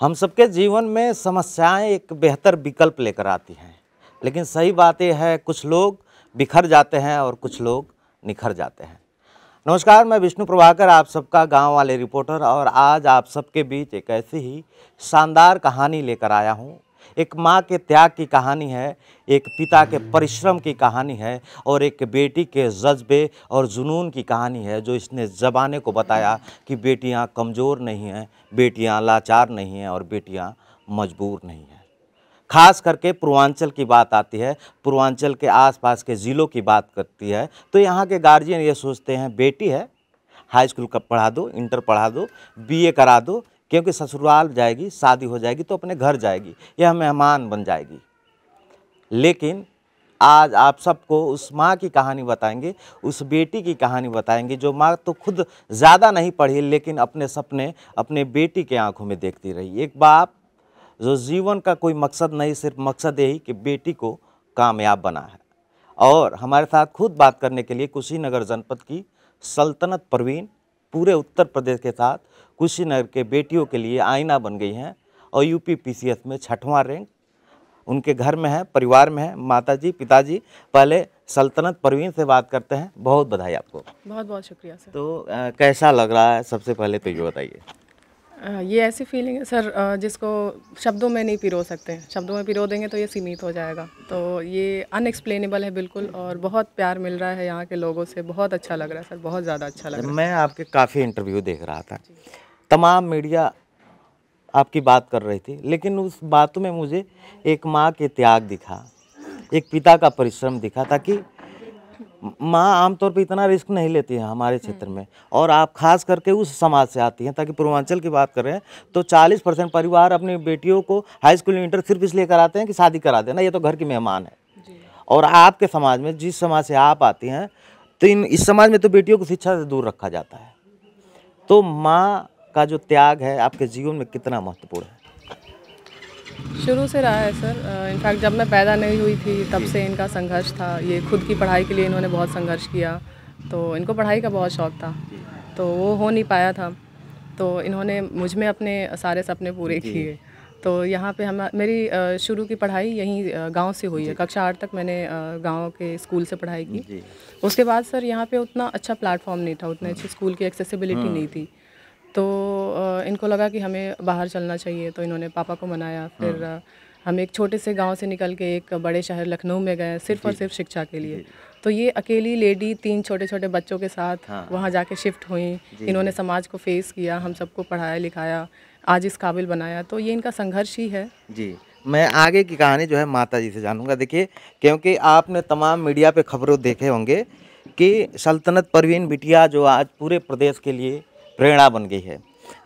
हम सबके जीवन में समस्याएं एक बेहतर विकल्प लेकर आती हैं लेकिन सही बात यह है कुछ लोग बिखर जाते हैं और कुछ लोग निखर जाते हैं नमस्कार मैं विष्णु प्रभाकर आप सबका गांव वाले रिपोर्टर और आज आप सबके बीच एक ऐसी ही शानदार कहानी लेकर आया हूं एक माँ के त्याग की कहानी है एक पिता के परिश्रम की कहानी है और एक बेटी के जज्बे और जुनून की कहानी है जो इसने ज़बाने को बताया कि बेटियाँ कमज़ोर नहीं हैं बेटियाँ लाचार नहीं हैं और बेटियाँ मजबूर नहीं हैं खास करके पूर्वांचल की बात आती है पूर्वांचल के आसपास के ज़िलों की बात करती है तो यहाँ के गार्जियन ये सोचते हैं बेटी है हाई स्कूल का पढ़ा दो इंटर पढ़ा दो बीए करा दो क्योंकि ससुराल जाएगी शादी हो जाएगी तो अपने घर जाएगी यह मेहमान बन जाएगी लेकिन आज आप सबको उस माँ की कहानी बताएंगे उस बेटी की कहानी बताएंगे जो माँ तो खुद ज़्यादा नहीं पढ़ी लेकिन अपने सपने अपने बेटी के आंखों में देखती रही एक बाप जो जीवन का कोई मकसद नहीं सिर्फ मकसद यही कि बेटी को कामयाब बना है और हमारे साथ खुद बात करने के लिए कुशीनगर जनपद की सल्तनत परवीन पूरे उत्तर प्रदेश के साथ कुशीनगर के बेटियों के लिए आईना बन गई हैं और यू पी में छठवां रैंक उनके घर में है परिवार में है माता जी पिताजी पहले सल्तनत परवीन से बात करते हैं बहुत बधाई आपको बहुत बहुत शुक्रिया सर तो आ, कैसा लग रहा है सबसे पहले तो ये बताइए ये ऐसी फीलिंग है सर जिसको शब्दों में नहीं पिरो सकते शब्दों में पिरो देंगे तो ये सीमित हो जाएगा तो ये अनएक्सप्लेनेबल है बिल्कुल और बहुत प्यार मिल रहा है यहाँ के लोगों से बहुत अच्छा लग रहा है सर बहुत ज़्यादा अच्छा लग रहा है मैं आपके काफ़ी इंटरव्यू देख रहा था तमाम मीडिया आपकी बात कर रही थी लेकिन उस बातों में मुझे एक माँ के त्याग दिखा एक पिता का परिश्रम दिखा ताकि माँ आमतौर पर इतना रिस्क नहीं लेती है हमारे क्षेत्र में और आप खास करके उस समाज से आती हैं ताकि पूर्वांचल की बात करें तो 40 परसेंट परिवार अपनी बेटियों को हाई स्कूल इंटर सिर्फ इसलिए कराते हैं कि शादी करा देना ये तो घर की मेहमान है और आपके समाज में जिस समाज से आप आती हैं तो इन इस समाज में तो बेटियों को शिक्षा से दूर रखा जाता है तो माँ का जो त्याग है आपके जीवन में कितना महत्वपूर्ण है शुरू से रहा है सर इनफैक्ट जब मैं पैदा नहीं हुई थी तब से इनका संघर्ष था ये खुद की पढ़ाई के लिए इन्होंने बहुत संघर्ष किया तो इनको पढ़ाई का बहुत शौक़ था तो वो हो नहीं पाया था तो इन्होंने मुझ में अपने सारे सपने पूरे किए तो यहाँ पे हम मेरी शुरू की पढ़ाई यहीं गांव से हुई है कक्षा आठ तक मैंने गांव के स्कूल से पढ़ाई की उसके बाद सर यहाँ पे उतना अच्छा प्लेटफॉर्म नहीं था उतने अच्छे स्कूल की एक्सेसिबिलिटी हाँ। नहीं थी तो इनको लगा कि हमें बाहर चलना चाहिए तो इन्होंने पापा को मनाया हाँ। फिर हम एक छोटे से गांव से निकल के एक बड़े शहर लखनऊ में गए सिर्फ और सिर्फ शिक्षा के लिए तो ये अकेली लेडी तीन छोटे छोटे बच्चों के साथ हाँ। वहाँ जाके शिफ्ट हुई इन्होंने समाज को फेस किया हम सबको पढ़ाया लिखाया आज इस काबिल बनाया तो ये इनका संघर्ष ही है जी मैं आगे की कहानी जो है माता जी से जानूंगा देखिए क्योंकि आपने तमाम मीडिया पे खबरों देखे होंगे कि सल्तनत परवीन बिटिया जो आज पूरे प्रदेश के लिए प्रेरणा बन गई है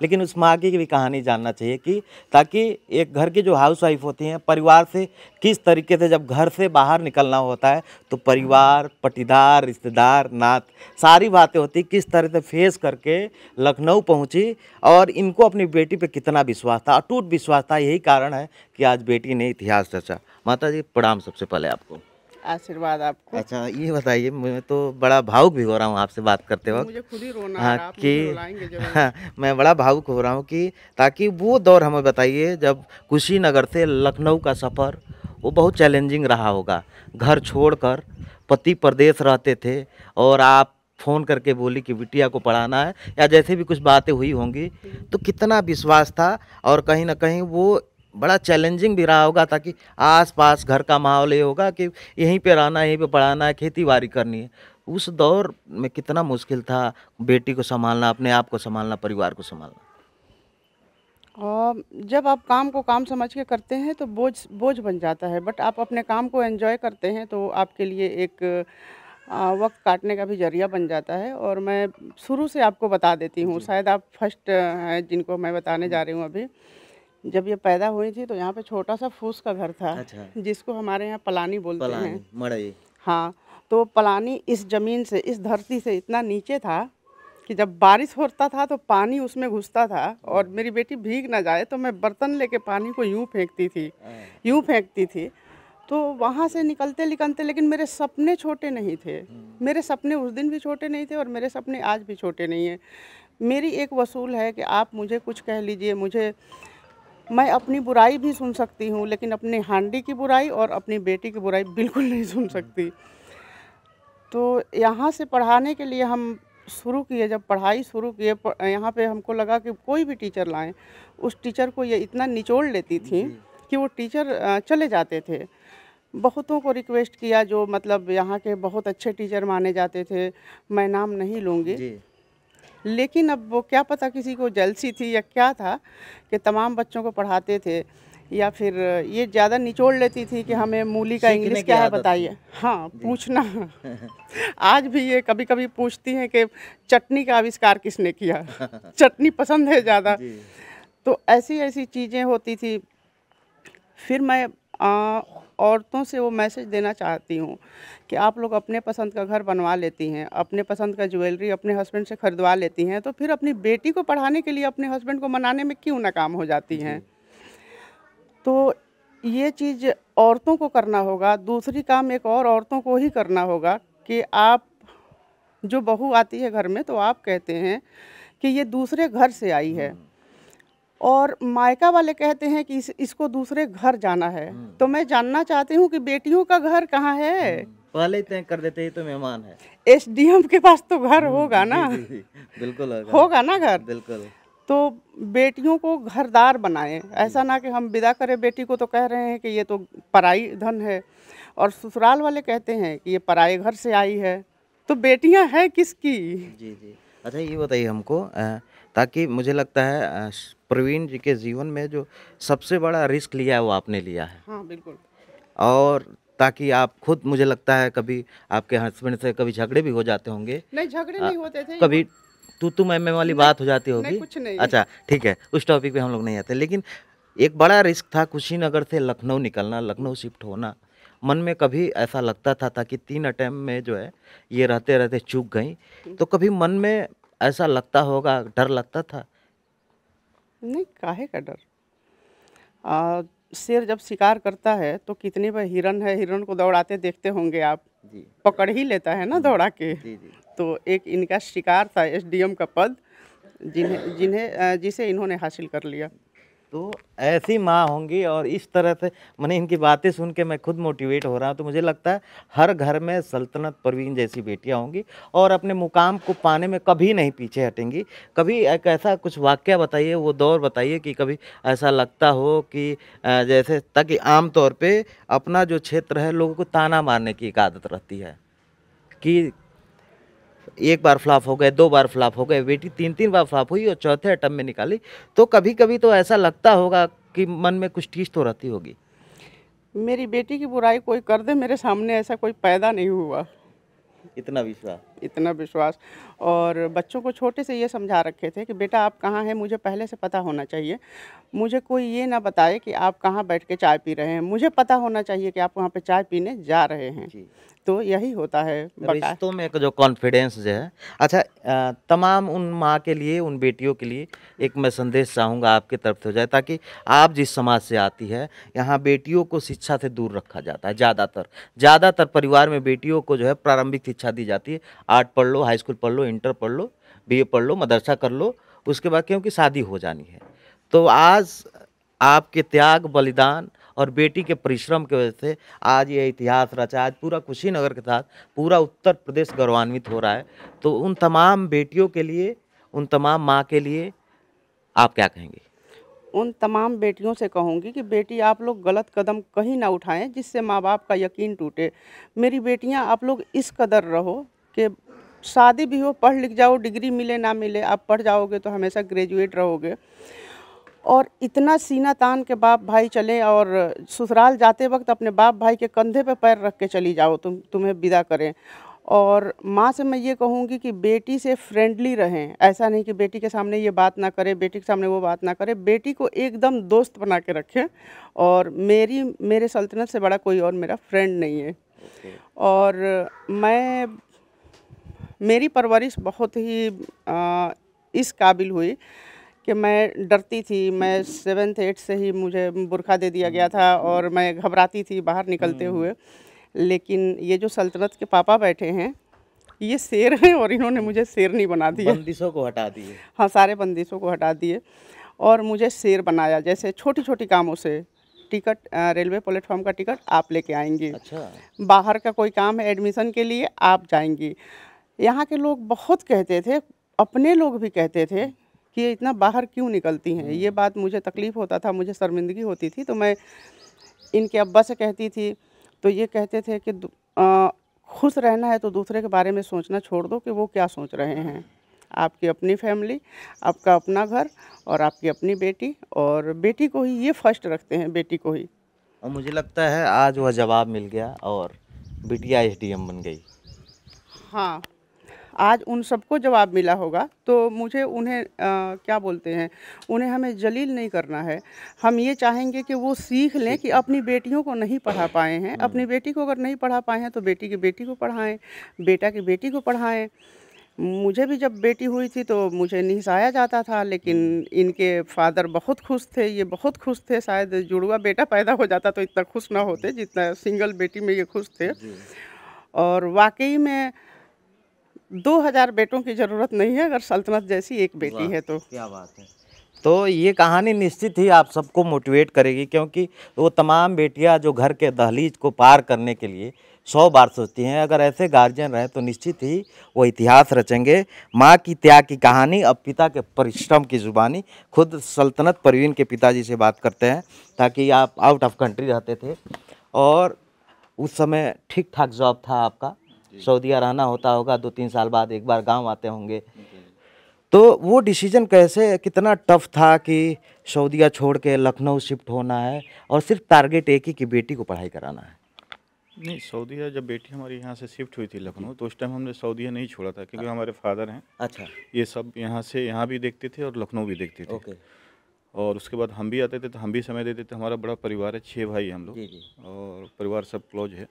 लेकिन उस माँ की भी कहानी जानना चाहिए कि ताकि एक घर की जो हाउस वाइफ होती हैं परिवार से किस तरीके से जब घर से बाहर निकलना होता है तो परिवार पटीदार रिश्तेदार नात सारी बातें होती किस तरह से फेस करके लखनऊ पहुंची और इनको अपनी बेटी पे कितना विश्वास था अटूट विश्वास था यही कारण है कि आज बेटी ने इतिहास रचा माता जी प्रणाम सबसे पहले आपको आशीर्वाद आपको अच्छा ये बताइए मैं तो बड़ा भावुक भी हो रहा हूँ आपसे बात करते वक्त मुझे खुद ही रोना हाँ कि हाँ, मैं बड़ा भावुक हो रहा हूँ कि ताकि वो दौर हमें बताइए जब कुशीनगर से लखनऊ का सफ़र वो बहुत चैलेंजिंग रहा होगा घर छोड़कर पति प्रदेश रहते थे और आप फ़ोन करके बोली कि बिटिया को पढ़ाना है या जैसे भी कुछ बातें हुई होंगी तो कितना विश्वास था और कहीं ना कहीं वो बड़ा चैलेंजिंग भी रहा होगा ताकि आस पास घर का माहौल ये होगा कि यहीं पे रहना यहीं पे पढ़ाना है खेती बाड़ी करनी है उस दौर में कितना मुश्किल था बेटी को संभालना अपने आप को संभालना परिवार को संभालना और जब आप काम को काम समझ के करते हैं तो बोझ बोझ बन जाता है बट आप अपने काम को एंजॉय करते हैं तो आपके लिए एक वक्त काटने का भी जरिया बन जाता है और मैं शुरू से आपको बता देती हूँ शायद आप फर्स्ट हैं जिनको मैं बताने जा रही हूँ अभी जब ये पैदा हुई थी तो यहाँ पे छोटा सा फूस का घर था अच्छा। जिसको हमारे यहाँ पलानी बोलते पलानी, हैं मड़ई हाँ तो पलानी इस ज़मीन से इस धरती से इतना नीचे था कि जब बारिश होता था तो पानी उसमें घुसता था और हाँ। मेरी बेटी भीग ना जाए तो मैं बर्तन लेके पानी को यूँ फेंकती थी हाँ। यूँ फेंकती थी तो वहाँ से निकलते निकलते लेकिन मेरे सपने छोटे नहीं थे हम्म। मेरे सपने उस दिन भी छोटे नहीं थे और मेरे सपने आज भी छोटे नहीं हैं मेरी एक वसूल है कि आप मुझे कुछ कह लीजिए मुझे मैं अपनी बुराई भी सुन सकती हूँ लेकिन अपने हांडी की बुराई और अपनी बेटी की बुराई बिल्कुल नहीं सुन हम्म। सकती तो यहाँ से पढ़ाने के लिए हम शुरू किए जब पढ़ाई शुरू किए यहाँ पे हमको लगा कि कोई भी टीचर लाएं उस टीचर को ये इतना निचोड़ लेती थी कि वो टीचर चले जाते थे बहुतों को रिक्वेस्ट किया जो मतलब यहाँ के बहुत अच्छे टीचर माने जाते थे मैं नाम नहीं लूँगी लेकिन अब वो क्या पता किसी को जलसी थी या क्या था कि तमाम बच्चों को पढ़ाते थे या फिर ये ज़्यादा निचोड़ लेती थी कि हमें मूली का इंग्लिश क्या है बताइए हाँ पूछना आज भी ये कभी कभी पूछती हैं कि चटनी का आविष्कार किसने किया चटनी पसंद है ज़्यादा तो ऐसी ऐसी चीज़ें होती थी फिर मैं औरतों से वो मैसेज देना चाहती हूँ कि आप लोग अपने पसंद का घर बनवा लेती हैं अपने पसंद का ज्वेलरी अपने हस्बैंड से ख़रीदवा लेती हैं तो फिर अपनी बेटी को पढ़ाने के लिए अपने हस्बैंड को मनाने में क्यों नाकाम हो जाती हैं तो ये चीज़ औरतों को करना होगा दूसरी काम एक और औरतों को ही करना होगा कि आप जो बहू आती है घर में तो आप कहते हैं कि ये दूसरे घर से आई है हम्म। और मायका वाले कहते हैं कि इस, इसको दूसरे घर जाना है हम्म। तो मैं जानना चाहती हूँ कि बेटियों का घर कहाँ है हम्म। पहले तय कर देते ही तो मेहमान है एसडीएम के पास तो घर हम्म, होगा ना बिल्कुल होगा होगा ना घर बिल्कुल तो बेटियों को घरदार बनाएं ऐसा ना कि हम विदा करें बेटी को तो कह रहे हैं कि ये तो पराई धन है और ससुराल वाले कहते हैं कि ये पराए घर से आई है तो बेटियां हैं किसकी जी जी अच्छा ये बताइए हमको ताकि मुझे लगता है प्रवीण जी के जीवन में जो सबसे बड़ा रिस्क लिया है वो आपने लिया है हाँ बिल्कुल और ताकि आप खुद मुझे लगता है कभी आपके हस्बैंड से कभी झगड़े भी हो जाते होंगे नहीं झगड़े नहीं होते थे कभी तू तू मैं मैं वाली बात हो जाती होगी कुछ नहीं अच्छा ठीक है उस टॉपिक पे हम लोग नहीं आते लेकिन एक बड़ा रिस्क था कुशीनगर से लखनऊ निकलना लखनऊ शिफ्ट होना मन में कभी ऐसा लगता था ताकि तीन अटैम्प में जो है ये रहते रहते चूक गई हम्म। तो कभी मन में ऐसा लगता होगा डर लगता था नहीं काहे का डर शेर जब शिकार करता है तो कितने बार हिरण है हिरन को दौड़ाते देखते होंगे आप जी पकड़ ही लेता है ना दौड़ा के जी, जी। तो एक इनका शिकार था एसडीएम का पद जिन्हें जिन्हें जिसे इन्होंने हासिल कर लिया तो ऐसी माँ होंगी और इस तरह से मैंने इनकी बातें सुन के मैं खुद मोटिवेट हो रहा हूँ तो मुझे लगता है हर घर में सल्तनत परवीन जैसी बेटियाँ होंगी और अपने मुकाम को पाने में कभी नहीं पीछे हटेंगी कभी एक ऐसा कुछ वाक्य बताइए वो दौर बताइए कि कभी ऐसा लगता हो कि जैसे ताकि आम तौर पर अपना जो क्षेत्र है लोगों को ताना मारने की एक आदत रहती है कि एक बार फ्लॉप हो गए दो बार फ्लॉप हो गए बेटी तीन तीन बार फ्लॉप हुई और चौथे अटम में निकाली तो कभी कभी तो ऐसा लगता होगा कि मन में कुछ चीज़ तो रहती होगी मेरी बेटी की बुराई कोई कर दे मेरे सामने ऐसा कोई पैदा नहीं हुआ इतना विश्वास इतना विश्वास और बच्चों को छोटे से ये समझा रखे थे कि बेटा आप कहाँ हैं मुझे पहले से पता होना चाहिए मुझे कोई ये ना बताए कि आप कहाँ बैठ के चाय पी रहे हैं मुझे पता होना चाहिए कि आप वहाँ पे चाय पीने जा रहे हैं तो यही होता है रिश्तों में जो कॉन्फिडेंस जो है अच्छा तमाम उन माँ के लिए उन बेटियों के लिए एक मैं संदेश चाहूँगा आपके तरफ से हो जाए ताकि आप जिस समाज से आती है यहाँ बेटियों को शिक्षा से दूर रखा जाता है ज़्यादातर ज़्यादातर परिवार में बेटियों को जो है प्रारंभिक शिक्षा दी जाती है आर्ट पढ़ लो हाई स्कूल पढ़ लो इंटर पढ़ लो बी पढ़ लो मदरसा कर लो उसके बाद क्योंकि शादी हो जानी है तो आज आपके त्याग बलिदान और बेटी के परिश्रम की वजह से आज ये इतिहास रचा आज पूरा कुशीनगर के साथ पूरा उत्तर प्रदेश गौरवान्वित हो रहा है तो उन तमाम बेटियों के लिए उन तमाम माँ के लिए आप क्या कहेंगे उन तमाम बेटियों से कहूँगी कि बेटी आप लोग गलत कदम कहीं ना उठाएं जिससे माँ बाप का यकीन टूटे मेरी बेटियाँ आप लोग इस कदर रहो कि शादी भी हो पढ़ लिख जाओ डिग्री मिले ना मिले आप पढ़ जाओगे तो हमेशा ग्रेजुएट रहोगे और इतना सीना तान के बाप भाई चले और ससुराल जाते वक्त अपने बाप भाई के कंधे पर पैर रख के चली जाओ तुम तुम्हें विदा करें और माँ से मैं ये कहूँगी कि बेटी से फ्रेंडली रहें ऐसा नहीं कि बेटी के सामने ये बात ना करें बेटी के सामने वो बात ना करें बेटी को एकदम दोस्त बना के रखें और मेरी मेरे सल्तनत से बड़ा कोई और मेरा फ्रेंड नहीं है okay. और मैं मेरी परवरिश बहुत ही आ, इस काबिल हुई कि मैं डरती थी मैं सेवेंथ एट से ही मुझे बुरखा दे दिया गया था हम्म। और मैं घबराती थी बाहर निकलते हम्म। हुए लेकिन ये जो सल्तनत के पापा बैठे हैं ये शेर हैं और इन्होंने मुझे शेर नहीं बना दिया बंदिशों को हटा दिए हाँ सारे बंदिशों को हटा दिए और मुझे शेर बनाया जैसे छोटी छोटी कामों से टिकट रेलवे प्लेटफॉर्म का टिकट आप लेके आएंगी अच्छा बाहर का कोई काम है एडमिशन के लिए आप जाएंगी यहाँ के लोग बहुत कहते थे अपने लोग भी कहते थे कि ये इतना बाहर क्यों निकलती हैं ये हम्म। बात मुझे तकलीफ़ होता था मुझे शर्मिंदगी होती थी तो मैं इनके अब्बा से कहती थी तो ये कहते थे कि खुश रहना है तो दूसरे के बारे में सोचना छोड़ दो कि वो क्या सोच रहे हैं आपकी अपनी फैमिली आपका अपना घर और आपकी अपनी बेटी और बेटी को ही ये फर्स्ट रखते हैं बेटी को ही और मुझे लगता है आज वह जवाब मिल गया और बिटिया एसडीएम बन गई हाँ आज उन सबको जवाब मिला होगा तो मुझे उन्हें आ, क्या बोलते हैं उन्हें हमें जलील नहीं करना है हम ये चाहेंगे कि वो सीख लें कि अपनी बेटियों को नहीं पढ़ा पाए हैं हम्म। अपनी बेटी को अगर नहीं पढ़ा पाए हैं तो बेटी की बेटी को पढ़ाएँ बेटा की बेटी को पढ़ाएँ मुझे भी जब बेटी हुई थी तो मुझे निहसाया जाता था लेकिन हम्म। इनके फादर बहुत खुश थे ये बहुत खुश थे शायद जुड़वा बेटा पैदा हो जाता तो इतना खुश ना होते जितना सिंगल बेटी में ये खुश थे और वाकई में दो हजार बेटों की ज़रूरत नहीं है अगर सल्तनत जैसी एक बेटी है तो क्या बात है तो ये कहानी निश्चित ही आप सबको मोटिवेट करेगी क्योंकि वो तमाम बेटियां जो घर के दहलीज को पार करने के लिए सौ बार सोचती हैं अगर ऐसे गार्जियन रहे तो निश्चित ही वो इतिहास रचेंगे माँ की त्याग की कहानी अब पिता के परिश्रम की ज़ुबानी खुद सल्तनत परवीन के पिताजी से बात करते हैं ताकि आप आउट ऑफ कंट्री रहते थे और उस समय ठीक ठाक जॉब था आपका सऊदिया रहना होता होगा दो तीन साल बाद एक बार गांव आते होंगे तो वो डिसीजन कैसे कितना टफ था कि सऊदिया छोड़ के लखनऊ शिफ्ट होना है और सिर्फ टारगेट एक ही कि बेटी को पढ़ाई कराना है नहीं सऊदिया जब बेटी हमारी यहाँ से शिफ्ट हुई थी लखनऊ तो उस टाइम हमने सऊदिया नहीं छोड़ा था क्योंकि अच्छा। हमारे फादर हैं अच्छा ये सब यहाँ से यहाँ भी देखते थे और लखनऊ भी देखते थे ओके। और उसके बाद हम भी आते थे तो हम भी समय देते थे हमारा बड़ा परिवार है छः भाई हम लोग और परिवार सब क्लोज है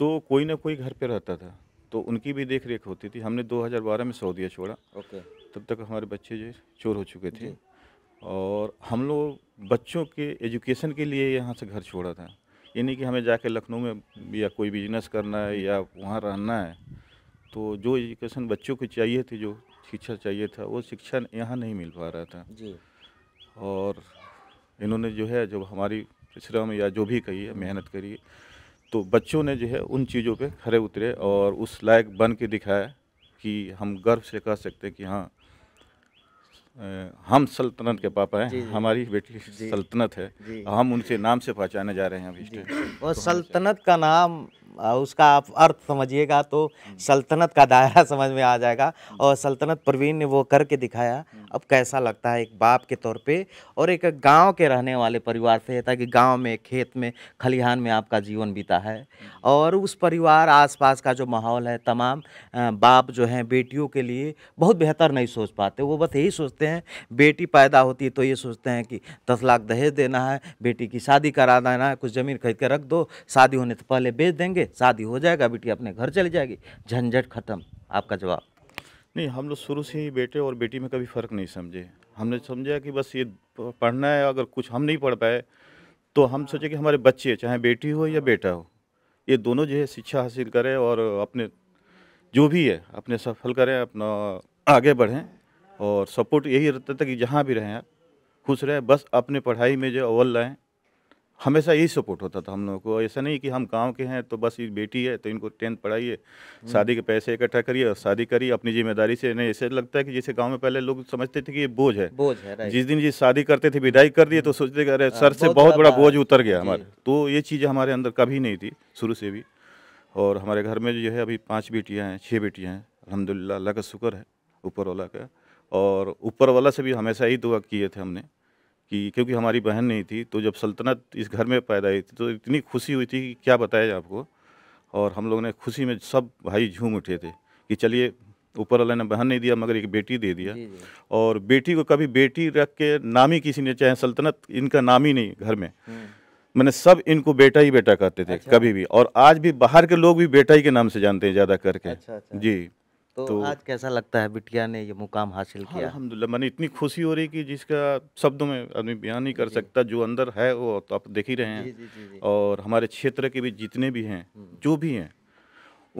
तो कोई ना कोई घर पे रहता था तो उनकी भी देख रेख होती थी हमने 2012 में सऊदीया छोड़ा ओके तब तक हमारे बच्चे जो चोर हो चुके थे और हम लोग बच्चों के एजुकेशन के लिए यहाँ से घर छोड़ा था यानी कि हमें जाके लखनऊ में या कोई बिजनेस करना है या वहाँ रहना है तो जो एजुकेशन बच्चों को चाहिए थी जो शिक्षा चाहिए था वो शिक्षा यहाँ नहीं मिल पा रहा था जी और इन्होंने जो है जब हमारी श्रम या जो भी कही है मेहनत करी है तो बच्चों ने जो है उन चीज़ों पे खड़े उतरे और उस लायक बन के दिखाया कि हम गर्व से कह सकते हैं कि हाँ हम सल्तनत के पापा हैं हमारी बेटी सल्तनत है हम उनसे नाम से पहचाने जा रहे हैं अभी और तो सल्तनत का नाम उसका आप अर्थ समझिएगा तो हम्म। सल्तनत का दायरा समझ में आ जाएगा और सल्तनत परवीन ने वो करके दिखाया अब कैसा लगता है एक बाप के तौर पे और एक गांव के रहने वाले परिवार से ताकि गांव में खेत में खलिहान में आपका जीवन बीता है हम्म। और उस परिवार आसपास का जो माहौल है तमाम बाप जो हैं बेटियों के लिए बहुत बेहतर नहीं सोच पाते वो बस यही सोचते हैं बेटी पैदा होती है तो ये सोचते हैं कि दस लाख दहेज देना है बेटी की शादी करा देना है कुछ ज़मीन खरीद के रख दो शादी होने से पहले बेच देंगे शादी हो जाएगा बेटी अपने घर चली जाएगी झंझट ख़त्म आपका जवाब नहीं हम लोग शुरू से ही बेटे और बेटी में कभी फ़र्क नहीं समझे हमने समझा कि बस ये पढ़ना है अगर कुछ हम नहीं पढ़ पाए तो हम सोचे कि हमारे बच्चे चाहे बेटी हो या बेटा हो ये दोनों जो है शिक्षा हासिल करें और अपने जो भी है अपने सफल करें अपना आगे बढ़ें और सपोर्ट यही रहता था कि जहाँ भी रहें आप खुश रहें बस अपने पढ़ाई में जो अव्वल लाएँ हमेशा यही सपोर्ट होता था हम लोगों को ऐसा नहीं कि हम गांव के हैं तो बस ये बेटी है तो इनको टेंथ पढ़ाइए हम्म। शादी के पैसे इकट्ठा करिए और शादी करिए अपनी जिम्मेदारी से नहीं ऐसे लगता है कि जैसे गांव में पहले लोग समझते थे कि ये बोझ है बोझ है जिस दिन जी शादी करते थे विदाई कर दिए तो हम्म। सोचते अरे हाँ, सर से बहुत बड़ा बोझ उतर गया हमारे तो ये चीज़ हमारे अंदर कभी नहीं थी शुरू से भी और हमारे घर में जो है अभी पाँच बेटियाँ हैं छः बेटियाँ हैं अलहमदिल्ला अल्लाह का शुक्र है ऊपर वाला का और ऊपर वाला से भी हमेशा ही दुआ किए थे हमने कि क्योंकि हमारी बहन नहीं थी तो जब सल्तनत इस घर में पैदा हुई थी तो इतनी खुशी हुई थी कि क्या बताया जाए आपको और हम लोग ने खुशी में सब भाई झूम उठे थे कि चलिए ऊपर वाला ने बहन नहीं दिया मगर एक बेटी दे दिया और बेटी को कभी बेटी रख के नाम ही किसी ने चाहे सल्तनत इनका नाम ही नहीं घर में हम्म। मैंने सब इनको बेटा ही बेटा कहते थे अच्छा। कभी भी और आज भी बाहर के लोग भी बेटा ही के नाम से जानते हैं ज़्यादा करके अच्छा, अच्छा। जी तो, तो आज कैसा लगता है बिटिया ने ये मुकाम हासिल हाँ, किया अलहमदिल्ला मैंने इतनी खुशी हो रही कि जिसका शब्दों में आदमी बयान नहीं कर सकता जो अंदर है वो तो आप देख ही रहे हैं जी, जी, जी, जी। और हमारे क्षेत्र के भी जितने भी हैं हम्म। जो भी हैं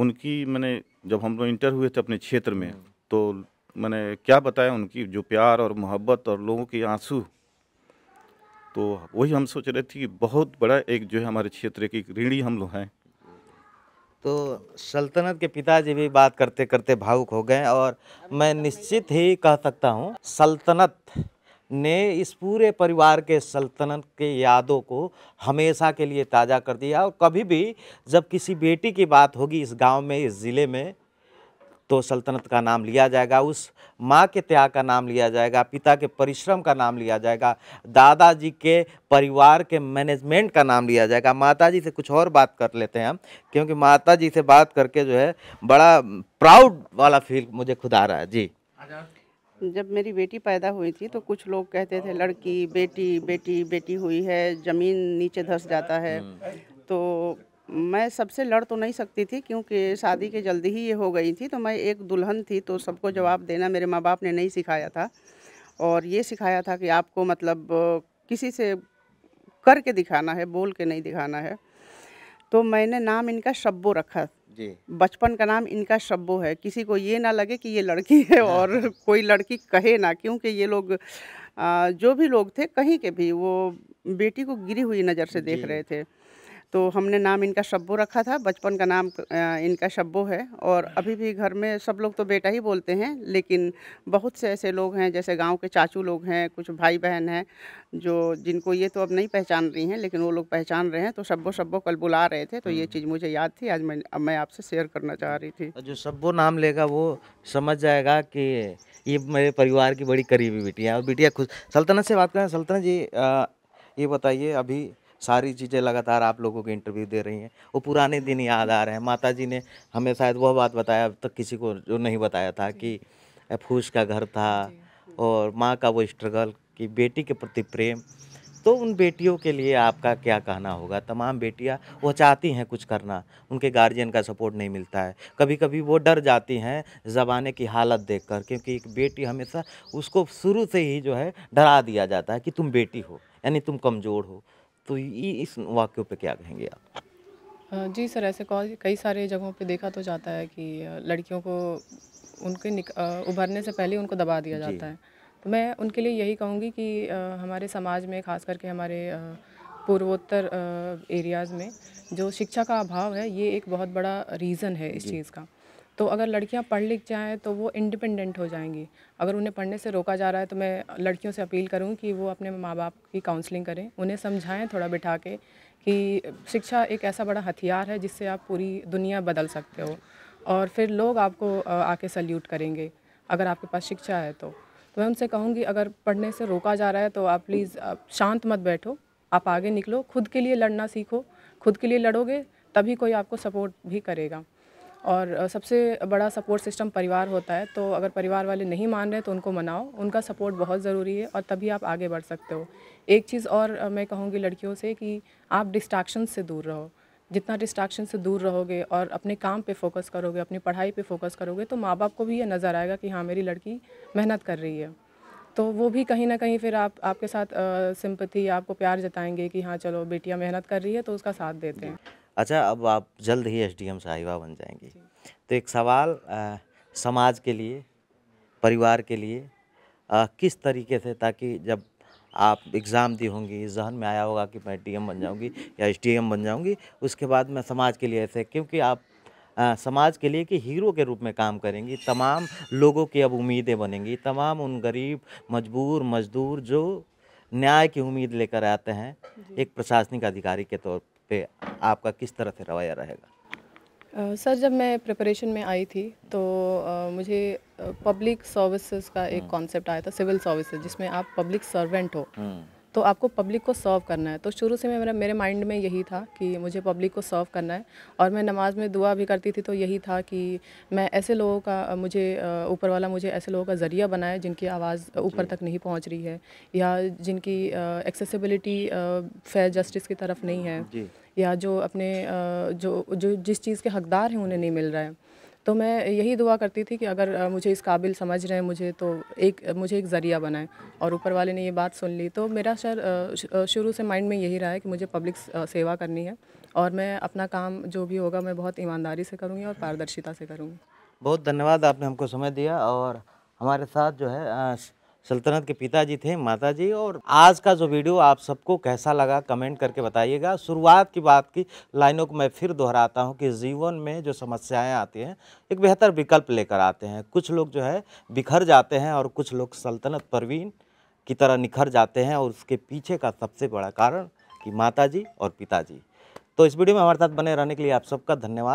उनकी मैंने जब हम लोग इंटर हुए थे अपने क्षेत्र में हम्म। तो मैंने क्या बताया उनकी जो प्यार और मोहब्बत और लोगों के आंसू तो वही हम सोच रहे थे कि बहुत बड़ा एक जो है हमारे क्षेत्र की ऋणी हम लोग हैं तो सल्तनत के पिताजी भी बात करते करते भावुक हो गए और मैं निश्चित ही कह सकता हूँ सल्तनत ने इस पूरे परिवार के सल्तनत के यादों को हमेशा के लिए ताज़ा कर दिया और कभी भी जब किसी बेटी की बात होगी इस गांव में इस ज़िले में तो सल्तनत का नाम लिया जाएगा उस माँ के त्याग का नाम लिया जाएगा पिता के परिश्रम का नाम लिया जाएगा दादाजी के परिवार के मैनेजमेंट का नाम लिया जाएगा माताजी से कुछ और बात कर लेते हैं हम क्योंकि माताजी से बात करके जो है बड़ा प्राउड वाला फील मुझे खुद आ रहा है जी जब मेरी बेटी पैदा हुई थी तो कुछ लोग कहते थे लड़की बेटी बेटी बेटी हुई है ज़मीन नीचे धस जाता है हम्म। तो मैं सबसे लड़ तो नहीं सकती थी क्योंकि शादी के जल्दी ही ये हो गई थी तो मैं एक दुल्हन थी तो सबको जवाब देना मेरे माँ बाप ने नहीं सिखाया था और ये सिखाया था कि आपको मतलब किसी से करके दिखाना है बोल के नहीं दिखाना है तो मैंने नाम इनका शब्बो रखा जी बचपन का नाम इनका शब्बो है किसी को ये ना लगे कि ये लड़की है हाँ। और कोई लड़की कहे ना क्योंकि ये लोग जो भी लोग थे कहीं के भी वो बेटी को गिरी हुई नज़र से देख रहे थे तो हमने नाम इनका शब्बो रखा था बचपन का नाम इनका शब्बो है और हाँ। अभी भी घर में सब लोग तो बेटा ही बोलते हैं लेकिन बहुत से ऐसे लोग हैं जैसे गांव के चाचू लोग हैं कुछ भाई बहन हैं जो जिनको ये तो अब नहीं पहचान रही हैं लेकिन वो लोग पहचान रहे हैं तो शब्बो शब्बो कल बुला रहे थे तो ये हाँ। चीज़ मुझे याद थी आज मैं अब मैं आपसे शेयर करना चाह रही थी जो शब्बो नाम लेगा वो समझ जाएगा कि ये मेरे परिवार की बड़ी करीबी है और बेटिया खुश सल्तनत से बात करें सल्तनत जी ये बताइए अभी सारी चीज़ें लगातार आप लोगों को इंटरव्यू दे रही हैं वो पुराने दिन याद आ रहे हैं माता जी ने हमें शायद वह बात बताया अब तक किसी को जो नहीं बताया था कि फूस का घर था और माँ का वो स्ट्रगल कि बेटी के प्रति प्रेम तो उन बेटियों के लिए आपका क्या कहना होगा तमाम बेटियां वो चाहती हैं कुछ करना उनके गार्जियन का सपोर्ट नहीं मिलता है कभी कभी वो डर जाती हैं ज़माने की हालत देखकर क्योंकि एक बेटी हमेशा उसको शुरू से ही जो है डरा दिया जाता है कि तुम बेटी हो यानी तुम कमज़ोर हो तो ये इस वाक्यों पे क्या कहेंगे आप जी सर ऐसे कई सारे जगहों पे देखा तो जाता है कि लड़कियों को उनके उभरने से पहले उनको दबा दिया जाता है तो मैं उनके लिए यही कहूँगी कि हमारे समाज में खास करके हमारे पूर्वोत्तर एरियाज़ में जो शिक्षा का अभाव है ये एक बहुत बड़ा रीज़न है इस चीज़ का तो अगर लड़कियां पढ़ लिख जाएँ तो वो इंडिपेंडेंट हो जाएंगी अगर उन्हें पढ़ने से रोका जा रहा है तो मैं लड़कियों से अपील करूँ कि वो अपने माँ बाप की काउंसलिंग करें उन्हें समझाएँ थोड़ा बिठा के कि शिक्षा एक ऐसा बड़ा हथियार है जिससे आप पूरी दुनिया बदल सकते हो और फिर लोग आपको आके सल्यूट करेंगे अगर आपके पास शिक्षा है तो तो मैं उनसे कहूँगी अगर पढ़ने से रोका जा रहा है तो आप प्लीज़ शांत मत बैठो आप आगे निकलो खुद के लिए लड़ना सीखो खुद के लिए लड़ोगे तभी कोई आपको सपोर्ट भी करेगा और सबसे बड़ा सपोर्ट सिस्टम परिवार होता है तो अगर परिवार वाले नहीं मान रहे तो उनको मनाओ उनका सपोर्ट बहुत ज़रूरी है और तभी आप आगे बढ़ सकते हो एक चीज़ और मैं कहूँगी लड़कियों से कि आप डिस्ट्रैक्शन से दूर रहो जितना डिस्ट्रैक्शन से दूर रहोगे और अपने काम पे फोकस करोगे अपनी पढ़ाई पे फोकस करोगे तो माँ बाप को भी ये नज़र आएगा कि हाँ मेरी लड़की मेहनत कर रही है तो वो भी कहीं ना कहीं फिर आप आपके साथ सिंपथी आपको प्यार जताएंगे कि हाँ चलो बेटियाँ मेहनत कर रही है तो उसका साथ देते हैं अच्छा अब आप जल्द ही एस डी साहिबा बन जाएंगी तो एक सवाल आ, समाज के लिए परिवार के लिए आ, किस तरीके से ताकि जब आप एग्ज़ाम दी होंगी जहन में आया होगा कि मैं डीएम बन जाऊंगी या एस बन जाऊंगी उसके बाद मैं समाज के लिए ऐसे क्योंकि आप आ, समाज के लिए कि हीरो के रूप में काम करेंगी तमाम लोगों की अब उम्मीदें बनेंगी तमाम उन गरीब मजबूर मजदूर जो न्याय की उम्मीद लेकर आते हैं एक प्रशासनिक अधिकारी के तौर पे आपका किस तरह से रवैया रहेगा सर जब मैं प्रिपरेशन में आई थी तो मुझे पब्लिक सर्विसेज का एक कॉन्सेप्ट हम्म। आया था सिविल सर्विसेज जिसमें आप पब्लिक सर्वेंट हो हम्म। तो आपको पब्लिक को सर्व करना है तो शुरू से मेरा मेरे माइंड में यही था कि मुझे पब्लिक को सर्व करना है और मैं नमाज़ में दुआ भी करती थी तो यही था कि मैं ऐसे लोगों का मुझे ऊपर वाला मुझे ऐसे लोगों का ज़रिया बनाए जिनकी आवाज़ ऊपर तक नहीं पहुंच रही है या जिनकी एक्सेसिबिलिटी फेयर जस्टिस की तरफ नहीं है या जो अपने जो जो जिस चीज़ के हकदार हैं उन्हें नहीं मिल रहा है तो मैं यही दुआ करती थी कि अगर मुझे इस काबिल समझ रहे हैं मुझे तो एक मुझे एक ज़रिया बनाए और ऊपर वाले ने ये बात सुन ली तो मेरा सर शुरू से माइंड में यही रहा है कि मुझे पब्लिक सेवा करनी है और मैं अपना काम जो भी होगा मैं बहुत ईमानदारी से करूँगी और पारदर्शिता से करूँगी बहुत धन्यवाद आपने हमको समय दिया और हमारे साथ जो है सल्तनत के पिताजी थे माताजी और आज का जो वीडियो आप सबको कैसा लगा कमेंट करके बताइएगा शुरुआत की बात की लाइनों को मैं फिर दोहराता हूँ कि जीवन में जो समस्याएं आती हैं एक बेहतर विकल्प लेकर आते हैं कुछ लोग जो है बिखर जाते हैं और कुछ लोग सल्तनत परवीन की तरह निखर जाते हैं और उसके पीछे का सबसे बड़ा कारण कि माता और पिताजी तो इस वीडियो में हमारे साथ बने रहने के लिए आप सबका धन्यवाद